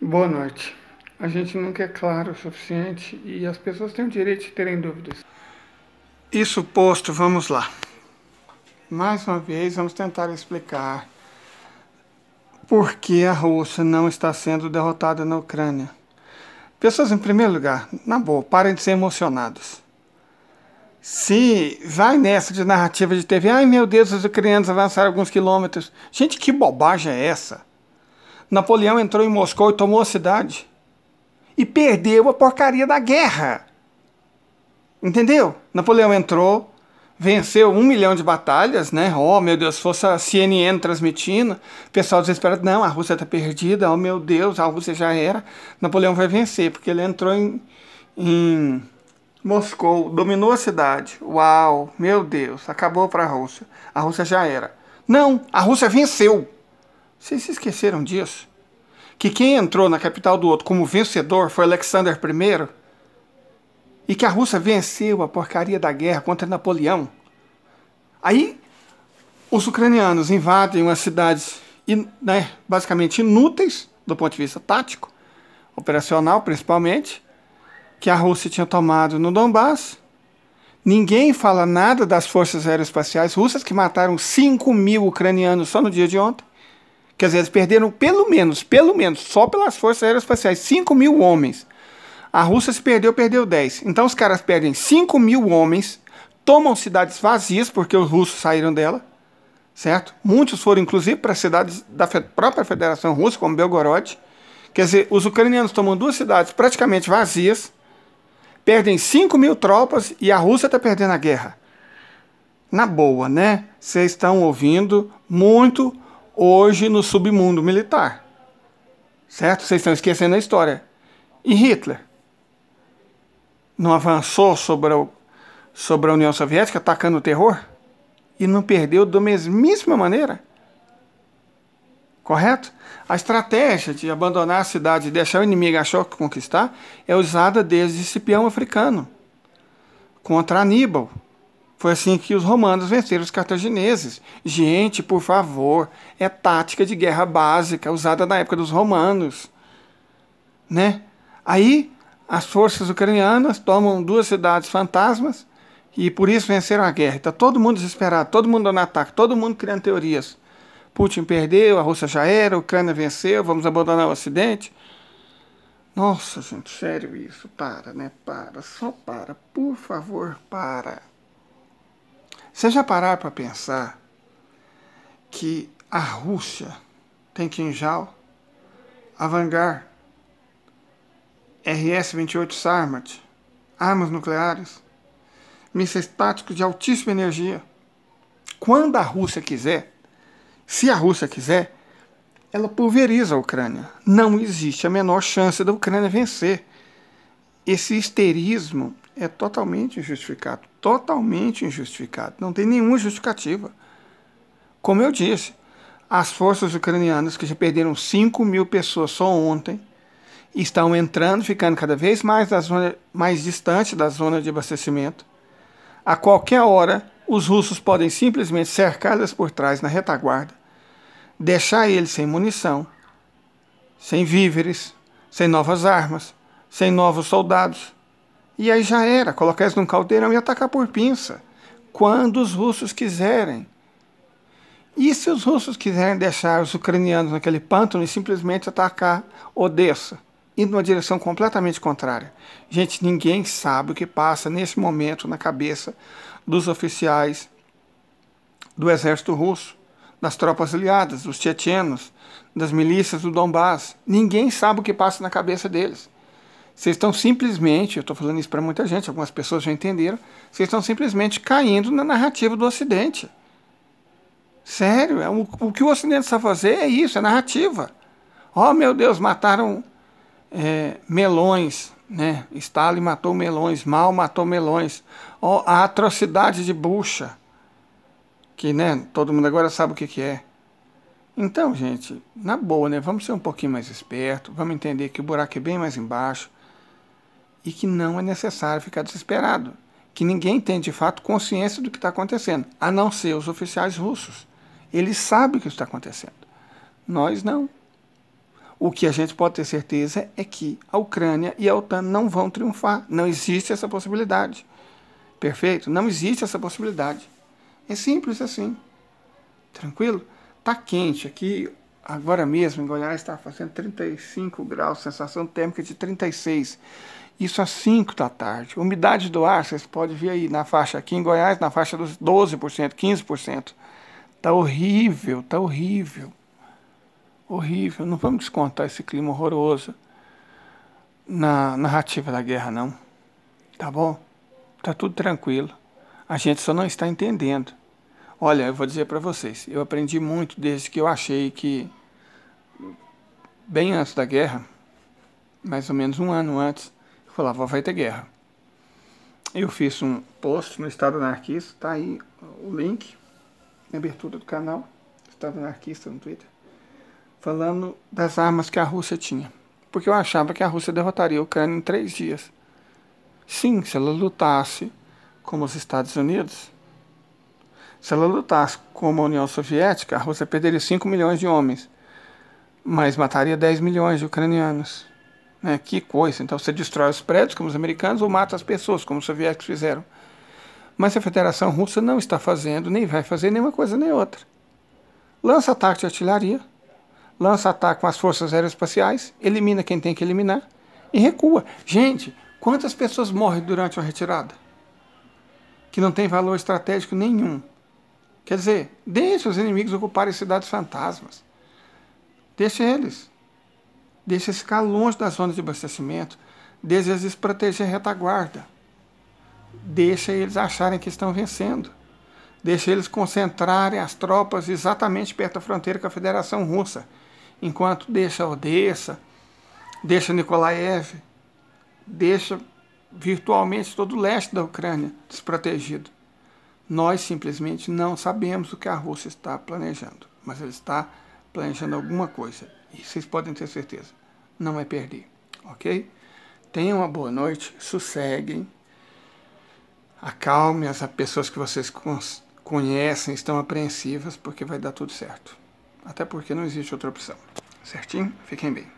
Boa noite. A gente nunca é claro o suficiente e as pessoas têm o direito de terem dúvidas. Isso posto, vamos lá. Mais uma vez, vamos tentar explicar por que a Rússia não está sendo derrotada na Ucrânia. Pessoas, em primeiro lugar, na boa, parem de ser emocionados. Se vai nessa de narrativa de TV, ai meu Deus, os ucranianos avançaram alguns quilômetros. Gente, que bobagem é essa? Napoleão entrou em Moscou e tomou a cidade. E perdeu a porcaria da guerra. Entendeu? Napoleão entrou, venceu um milhão de batalhas, né? Oh, meu Deus, se fosse a CNN transmitindo, o pessoal desesperado, não, a Rússia está perdida, oh, meu Deus, a Rússia já era. Napoleão vai vencer, porque ele entrou em, em Moscou, dominou a cidade. Uau, meu Deus, acabou para a Rússia. A Rússia já era. Não, a Rússia venceu. Vocês se esqueceram disso? Que quem entrou na capital do outro como vencedor foi Alexander I? E que a Rússia venceu a porcaria da guerra contra Napoleão? Aí os ucranianos invadem umas cidades né, basicamente inúteis do ponto de vista tático, operacional principalmente, que a Rússia tinha tomado no Donbass. Ninguém fala nada das forças aeroespaciais russas que mataram 5 mil ucranianos só no dia de ontem. Quer dizer, eles perderam pelo menos, pelo menos, só pelas forças aeroespaciais, 5 mil homens. A Rússia se perdeu, perdeu 10. Então os caras perdem 5 mil homens, tomam cidades vazias, porque os russos saíram dela, certo? Muitos foram, inclusive, para cidades da própria Federação Russa, como Belgorod. Quer dizer, os ucranianos tomam duas cidades praticamente vazias, perdem 5 mil tropas e a Rússia está perdendo a guerra. Na boa, né? Vocês estão ouvindo muito hoje no submundo militar. Certo? Vocês estão esquecendo a história. E Hitler? Não avançou sobre a, sobre a União Soviética atacando o terror? E não perdeu da mesmíssima maneira? Correto? A estratégia de abandonar a cidade e deixar o inimigo achar que conquistar é usada desde Cipião africano contra Aníbal foi assim que os romanos venceram os cartagineses. Gente, por favor, é tática de guerra básica usada na época dos romanos. Né? Aí, as forças ucranianas tomam duas cidades fantasmas e por isso venceram a guerra. Está todo mundo desesperado, todo mundo no ataque, todo mundo criando teorias. Putin perdeu, a Rússia já era, a Ucrânia venceu, vamos abandonar o Ocidente. Nossa, gente, sério isso? Para, né? Para, só para, por favor, para. Você já parar para pensar que a Rússia tem Kinjal, Avangar, RS-28 Sarmat, armas nucleares, mísseis táticos de altíssima energia. Quando a Rússia quiser, se a Rússia quiser, ela pulveriza a Ucrânia. Não existe a menor chance da Ucrânia vencer. Esse histerismo é totalmente injustificado totalmente injustificado. Não tem nenhuma justificativa. Como eu disse, as forças ucranianas, que já perderam 5 mil pessoas só ontem, estão entrando, ficando cada vez mais, da zona, mais distante da zona de abastecimento. A qualquer hora, os russos podem simplesmente cercá-las por trás na retaguarda, deixar eles sem munição, sem víveres, sem novas armas, sem novos soldados e aí já era, colocar eles num caldeirão e atacar por pinça, quando os russos quiserem. E se os russos quiserem deixar os ucranianos naquele pântano e simplesmente atacar Odessa, indo numa direção completamente contrária? Gente, ninguém sabe o que passa nesse momento na cabeça dos oficiais do exército russo, das tropas aliadas, dos tchetchenos, das milícias do Donbass. Ninguém sabe o que passa na cabeça deles. Vocês estão simplesmente, eu estou falando isso para muita gente, algumas pessoas já entenderam, vocês estão simplesmente caindo na narrativa do Ocidente. Sério, é, o, o, que o Ocidente está fazendo é isso, é narrativa. Oh meu Deus, mataram é, melões, né? Stalin matou melões, Mal matou melões. Oh, a atrocidade de Bucha, que né, todo mundo agora sabe o que, que é. Então, gente, na boa, né? Vamos ser um pouquinho mais esperto, vamos entender que o buraco é bem mais embaixo e que não é necessário ficar desesperado, que ninguém tem de fato consciência do que está acontecendo, a não ser os oficiais russos. Eles sabem o que está acontecendo. Nós não. O que a gente pode ter certeza é que a Ucrânia e a OTAN não vão triunfar. Não existe essa possibilidade. Perfeito? Não existe essa possibilidade. É simples assim. Tranquilo? está quente aqui. Agora mesmo em Goiás está fazendo 35 graus, sensação térmica de 36. Isso às 5 da tarde. Umidade do ar, vocês podem ver aí na faixa aqui em Goiás, na faixa dos 12%, 15%. Tá horrível, tá horrível. Horrível. Não vamos descontar esse clima horroroso na narrativa da guerra, não. Tá bom? Tá tudo tranquilo. A gente só não está entendendo. Olha, eu vou dizer para vocês, eu aprendi muito desde que eu achei que, bem antes da guerra, mais ou menos um ano antes, falava, ah, vai ter guerra. Eu fiz um post no Estado Anarquista, tá aí o link, na abertura do canal, Estado Anarquista no Twitter, falando das armas que a Rússia tinha. Porque eu achava que a Rússia derrotaria a Ucrânia em três dias. Sim, se ela lutasse como os Estados Unidos. Se ela lutasse como a União Soviética, a Rússia perderia 5 milhões de homens, mas mataria 10 milhões de ucranianos. Né? Que coisa! Então você destrói os prédios, como os americanos, ou mata as pessoas, como os soviéticos fizeram. Mas a Federação Russa não está fazendo, nem vai fazer nenhuma coisa nem outra. Lança ataque de artilharia, lança ataque com as forças aeroespaciais, elimina quem tem que eliminar e recua. Gente, quantas pessoas morrem durante uma retirada? Que não tem valor estratégico nenhum. Quer dizer, deixe os inimigos ocuparem cidades fantasmas. Deixe eles deixa-se ficar longe das zonas de abastecimento, desde eles proteger a retaguarda, deixa eles acharem que estão vencendo, deixa eles concentrarem as tropas exatamente perto da fronteira com a Federação Russa, enquanto deixa Odessa, deixa Nikolaev, deixa virtualmente todo o leste da Ucrânia desprotegido. Nós simplesmente não sabemos o que a Rússia está planejando, mas ela está planejando alguma coisa e vocês podem ter certeza, não é perder, ok? Tenham uma boa noite, sosseguem, acalme as pessoas que vocês conhecem, estão apreensivas, porque vai dar tudo certo. Até porque não existe outra opção. Certinho? Fiquem bem.